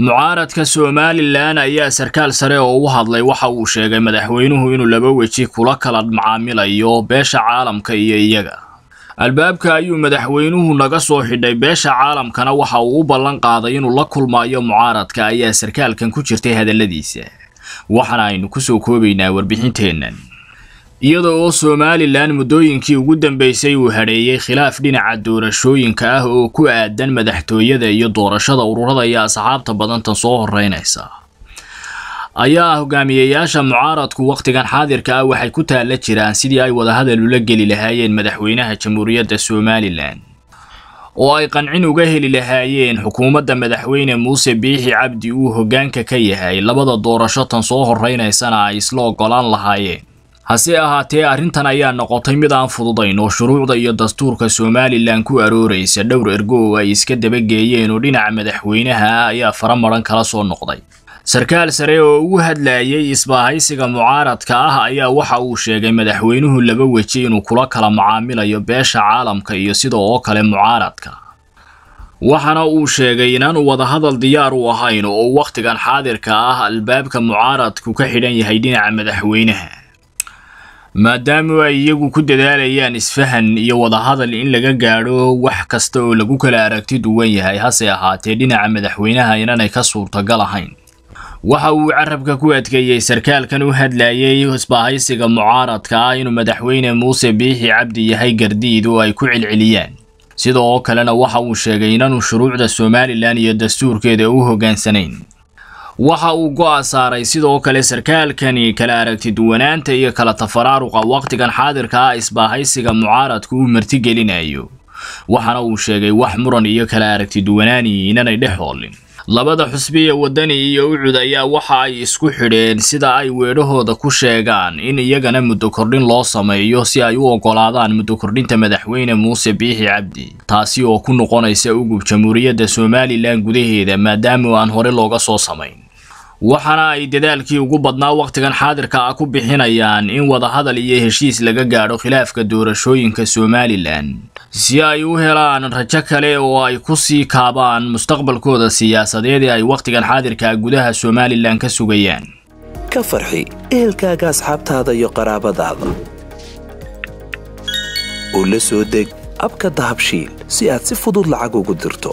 mucaaradka somalilan ayaa sarkaal sare oo u hadlay waxa uu sheegay madaxweynuhu inuu laba weji kula kala macaamilayo beesha caalamka iyo iyaga albaabka ayuu madaxweynuhu naga soo xidhay beesha caalamkana waxa uu u ballan qaaday inuu la kulmaayo mucaaradka ayaa sarkaalkan ku jirtay hadalladiisa waxaana aynu ku soo koobaynaa warbixinteennan iyadoo oo somalilan muddooyinkii ugu dambeysay uu hadheeyey khilaaf dhinaca doorashooyinka ah oo ku aadan madaxtooyada iyo doorashada ururada iyo asxaabta badantan soo horeynaysa ayaa hogaamiyeyaasha mucaaradku wakhtigan xaadirka ah waxay ku taala jiraan sidii ay wadahadal ula geli lahaayeen madaxweynaha jamhuuriyadda somalilan oo ay qancin uga heli lahaayeen xukuumadda madaxweyne muuse biixi cabdi uu hoggaanka ka yahay labada doorasho tan soo horreynaysanaa ay isla ogolaan lahaayeen hase ahaatee arrintan ayaa noqotay mid aan fududayn oo shuruucda iyo dastuurka somalilan ku arooraysa dhowr ergo oo ay iska dabageeyeen oo dhinaca madaxweynaha ah ayaa faramaran kala soo noqday sarkaal sare oo ugu hadlayay isbaahaysiga mucaaradka ah ayaa waxa uu sheegay madaxweynuhu laba weji inuu kula kala macaamilayo beesha caalamka iyo sida oo kale mucaaradka waxaana uu sheegay inaanu wadahadal diyaar u ahayn oo wakhtigan xaadirka ah albaabka mucaaradku ka xidhan yahay dhinaca madaxweynaha maadaama ay iyagu ku dadaalayaan isfahan iyo wadahadal in laga gaadho wax kasta oo lagu kala aragti duwan yahay hase ahaatee dhinaca madaxweynaha inanay ka suurtagal ahayn waxa uu carabka ku adkeeyey sarkaalkan u hadlayay isbahaysiga mucaaradka ah inuu madaxweyne muuse biixi cabdi yahay gardiid oo ay ku celceliyaan sidoo kalena waxa uu sheegay inaanu shuruucda somalilan iyo dastuurkeeda u hoggaansanayn waxa uu go'a saaray sidoo kale sarkaalkani kala aragti duwanaanta iyo kala tafaraaruqa wakhtigan xaadirka ah isbaahaysiga mucaaradku uu martigelinayo waxaana uu sheegay wax muran iyo kala aragti duwanaani inanay dhex hoolin labada xusbiya wadani iyo ucud ayaa waxa ay isku xidheen sida ay weedhahooda ku sheegaan in iyagana muddo kordhin loo sameeyo si ay u ogolaadaan muddo kordhinta madaxweyne muuse biixi cabdi taasi oo ku noqonaysa ugub jamhuuriyadda somalilan gudaheeda maadaama aan hore looga soo samayn waxaana ay dadaalkii ugu badnaa wakhtigan xaadirka ah ku bixinayaan in wadahadal iyo heshiis laga gaadho khilaafka doorashooyinka somalilan si ay u helaan rajo kale oo ay ku sii kaabaan mustaqbalkooda siyaasadeed ee ay wakhtigan xaadirkaa gudaha somalilan ka sugayaan ka farxi ehelkaaga asxaabtaada iyo qaraabadaada oo la soo deg abka dahabshiil si aad si fudud lacag ugu dirto